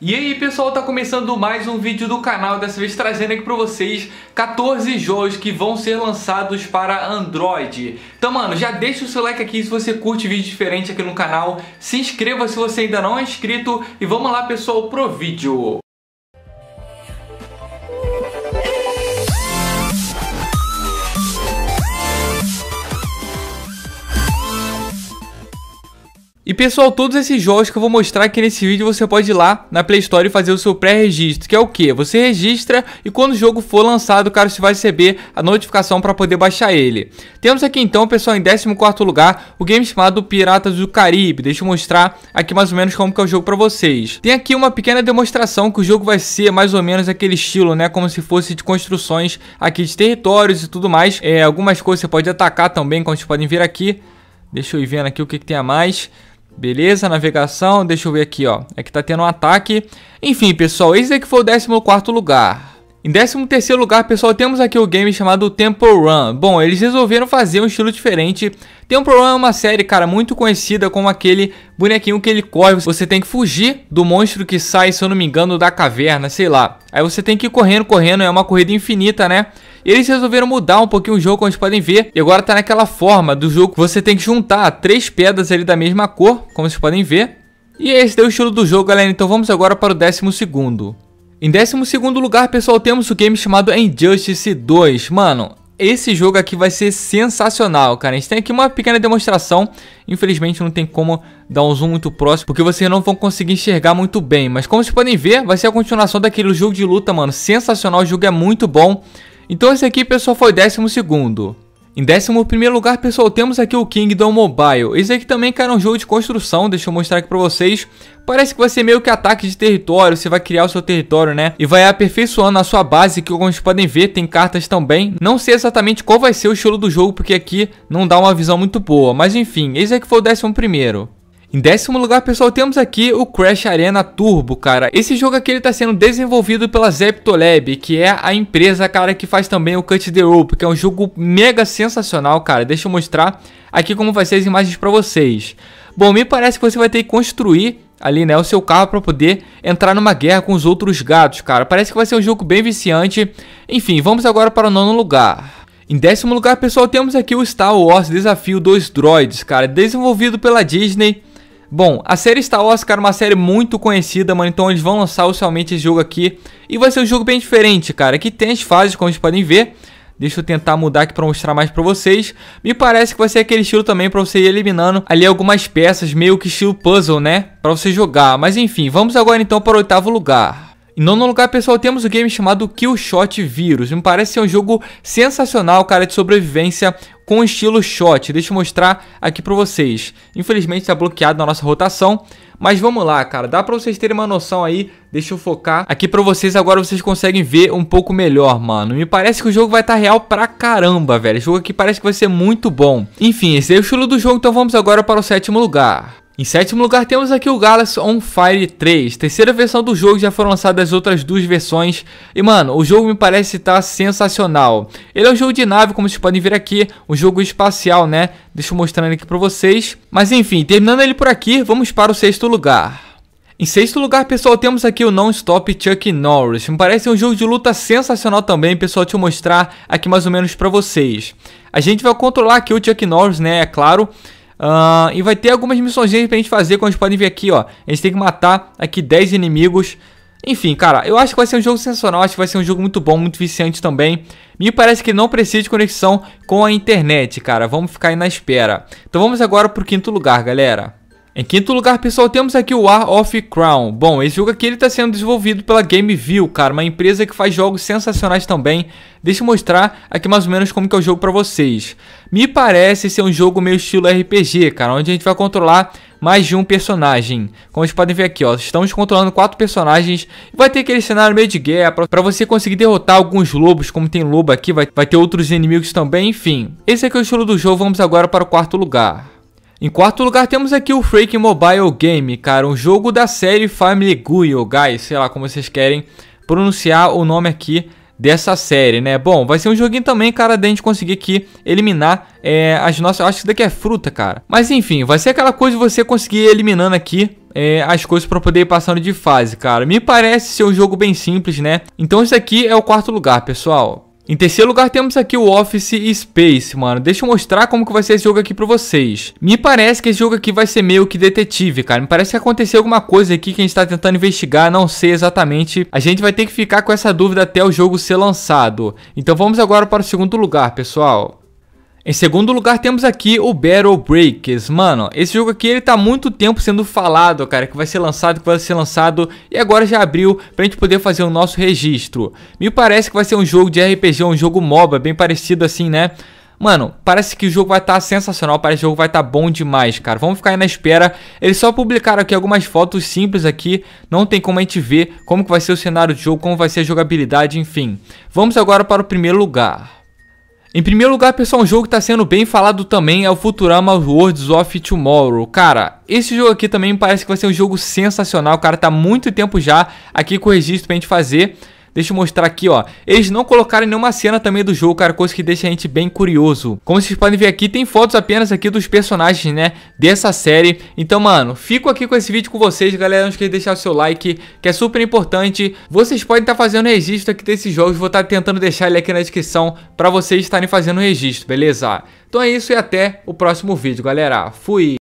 E aí pessoal, tá começando mais um vídeo do canal, dessa vez trazendo aqui pra vocês 14 jogos que vão ser lançados para Android. Então mano, já deixa o seu like aqui se você curte vídeo diferente aqui no canal, se inscreva se você ainda não é inscrito e vamos lá pessoal pro vídeo. E pessoal, todos esses jogos que eu vou mostrar aqui nesse vídeo, você pode ir lá na Play Store e fazer o seu pré-registro, que é o que? Você registra e quando o jogo for lançado, o cara, você vai receber a notificação para poder baixar ele. Temos aqui então, pessoal, em 14º lugar, o game chamado Piratas do Caribe. Deixa eu mostrar aqui mais ou menos como que é o jogo para vocês. Tem aqui uma pequena demonstração que o jogo vai ser mais ou menos aquele estilo, né, como se fosse de construções aqui de territórios e tudo mais. É, algumas coisas você pode atacar também, como vocês podem ver aqui. Deixa eu ir vendo aqui o que, que tem a mais. Beleza, navegação, deixa eu ver aqui, ó. É que tá tendo um ataque. Enfim, pessoal, esse aqui foi o 14 lugar. Em 13 terceiro lugar, pessoal, temos aqui o game chamado Temple Run. Bom, eles resolveram fazer um estilo diferente. Temple Run é uma série, cara, muito conhecida como aquele bonequinho que ele corre. Você tem que fugir do monstro que sai, se eu não me engano, da caverna, sei lá. Aí você tem que ir correndo, correndo, é uma corrida infinita, né? E eles resolveram mudar um pouquinho o jogo, como vocês podem ver. E agora tá naquela forma do jogo que você tem que juntar três pedras ali da mesma cor, como vocês podem ver. E esse é o estilo do jogo, galera. Então vamos agora para o 12 segundo. Em 12 lugar, pessoal, temos o game chamado Injustice 2. Mano, esse jogo aqui vai ser sensacional, cara. A gente tem aqui uma pequena demonstração. Infelizmente não tem como dar um zoom muito próximo, porque vocês não vão conseguir enxergar muito bem. Mas como vocês podem ver, vai ser a continuação daquele jogo de luta, mano. Sensacional, o jogo é muito bom. Então esse aqui, pessoal, foi 12 segundo. Em 11 lugar, pessoal, temos aqui o Kingdom Mobile. Esse aqui também, cara, é um jogo de construção, deixa eu mostrar aqui pra vocês. Parece que vai ser meio que ataque de território, você vai criar o seu território, né? E vai aperfeiçoando a sua base, que como vocês podem ver, tem cartas também. Não sei exatamente qual vai ser o estilo do jogo, porque aqui não dá uma visão muito boa. Mas enfim, esse aqui foi o 11 primeiro. Em décimo lugar, pessoal, temos aqui o Crash Arena Turbo, cara. Esse jogo aqui ele tá sendo desenvolvido pela Zeptolab, que é a empresa, cara, que faz também o Cut the Rope, que é um jogo mega sensacional, cara. Deixa eu mostrar aqui como vai ser as imagens para vocês. Bom, me parece que você vai ter que construir ali, né, o seu carro para poder entrar numa guerra com os outros gatos, cara. Parece que vai ser um jogo bem viciante. Enfim, vamos agora para o nono lugar. Em décimo lugar, pessoal, temos aqui o Star Wars Desafio dos Droids, cara, desenvolvido pela Disney Bom, a série Star Wars, cara, é uma série muito conhecida, mano. Então eles vão lançar oficialmente esse jogo aqui. E vai ser um jogo bem diferente, cara. Que tem as fases, como vocês podem ver. Deixa eu tentar mudar aqui para mostrar mais para vocês. Me parece que vai ser aquele estilo também para você ir eliminando ali algumas peças, meio que estilo puzzle, né? Para você jogar. Mas enfim, vamos agora então para o oitavo lugar. Em nono lugar, pessoal, temos o um game chamado Kill Shot Virus. Me parece ser um jogo sensacional, cara, de sobrevivência, com estilo shot. Deixa eu mostrar aqui para vocês. Infelizmente está bloqueado na nossa rotação, mas vamos lá, cara. Dá para vocês terem uma noção aí. Deixa eu focar aqui para vocês. Agora vocês conseguem ver um pouco melhor, mano. Me parece que o jogo vai estar tá real pra caramba, velho. O jogo aqui parece que vai ser muito bom. Enfim, esse é o estilo do jogo, então vamos agora para o sétimo lugar. Em sétimo lugar temos aqui o Galaxy On Fire 3, terceira versão do jogo, já foram lançadas as outras duas versões e mano, o jogo me parece estar tá sensacional. Ele é um jogo de nave, como vocês podem ver aqui, um jogo espacial né, deixa eu mostrando aqui pra vocês. Mas enfim, terminando ele por aqui, vamos para o sexto lugar. Em sexto lugar, pessoal, temos aqui o Non-Stop Chuck Norris. Me parece um jogo de luta sensacional também, pessoal, deixa eu mostrar aqui mais ou menos pra vocês. A gente vai controlar aqui o Chuck Norris, né, é claro. Uh, e vai ter algumas missões pra gente fazer, como vocês podem ver aqui, ó. A gente tem que matar aqui 10 inimigos. Enfim, cara, eu acho que vai ser um jogo sensacional, acho que vai ser um jogo muito bom, muito viciante também. Me parece que não precisa de conexão com a internet, cara. Vamos ficar aí na espera. Então vamos agora pro quinto lugar, galera. Em quinto lugar, pessoal, temos aqui o War of Crown. Bom, esse jogo aqui ele está sendo desenvolvido pela GameView, cara, uma empresa que faz jogos sensacionais também. Deixa eu mostrar aqui mais ou menos como que é o jogo para vocês. Me parece ser um jogo meio estilo RPG, cara, onde a gente vai controlar mais de um personagem. Como vocês podem ver aqui, ó, estamos controlando quatro personagens. Vai ter aquele cenário meio de guerra para você conseguir derrotar alguns lobos, como tem lobo aqui, vai, vai ter outros inimigos também, enfim. Esse aqui é o estilo do jogo, vamos agora para o quarto lugar. Em quarto lugar temos aqui o Freak Mobile Game, cara, um jogo da série Family Guy, ou Guys, sei lá como vocês querem pronunciar o nome aqui dessa série, né? Bom, vai ser um joguinho também, cara, da gente conseguir aqui eliminar é, as nossas... Acho que isso daqui é fruta, cara. Mas enfim, vai ser aquela coisa de você conseguir eliminando aqui é, as coisas para poder ir passando de fase, cara. Me parece ser um jogo bem simples, né? Então esse aqui é o quarto lugar, pessoal. Em terceiro lugar temos aqui o Office Space, mano. Deixa eu mostrar como que vai ser esse jogo aqui pra vocês. Me parece que esse jogo aqui vai ser meio que detetive, cara. Me parece que aconteceu alguma coisa aqui que a gente tá tentando investigar, não sei exatamente. A gente vai ter que ficar com essa dúvida até o jogo ser lançado. Então vamos agora para o segundo lugar, pessoal. Em segundo lugar, temos aqui o Battle Breakers. Mano, esse jogo aqui, ele tá há muito tempo sendo falado, cara, que vai ser lançado, que vai ser lançado, e agora já abriu pra gente poder fazer o nosso registro. Me parece que vai ser um jogo de RPG, um jogo MOBA, bem parecido assim, né? Mano, parece que o jogo vai estar tá sensacional, parece que o jogo vai estar tá bom demais, cara. Vamos ficar aí na espera. Eles só publicaram aqui algumas fotos simples aqui, não tem como a gente ver como que vai ser o cenário do jogo, como vai ser a jogabilidade, enfim. Vamos agora para o primeiro lugar. Em primeiro lugar, pessoal, um jogo que está sendo bem falado também é o Futurama Worlds of Tomorrow. Cara, esse jogo aqui também me parece que vai ser um jogo sensacional, cara. Tá muito tempo já aqui com o registro pra gente fazer. Deixa eu mostrar aqui, ó. Eles não colocaram nenhuma cena também do jogo, cara, coisa que deixa a gente bem curioso. Como vocês podem ver aqui, tem fotos apenas aqui dos personagens, né, dessa série. Então, mano, fico aqui com esse vídeo com vocês, galera. Não esqueça de deixar o seu like, que é super importante. Vocês podem estar tá fazendo registro aqui desses jogos. Vou estar tá tentando deixar ele aqui na descrição para vocês estarem fazendo registro, beleza? Então é isso e até o próximo vídeo, galera. Fui!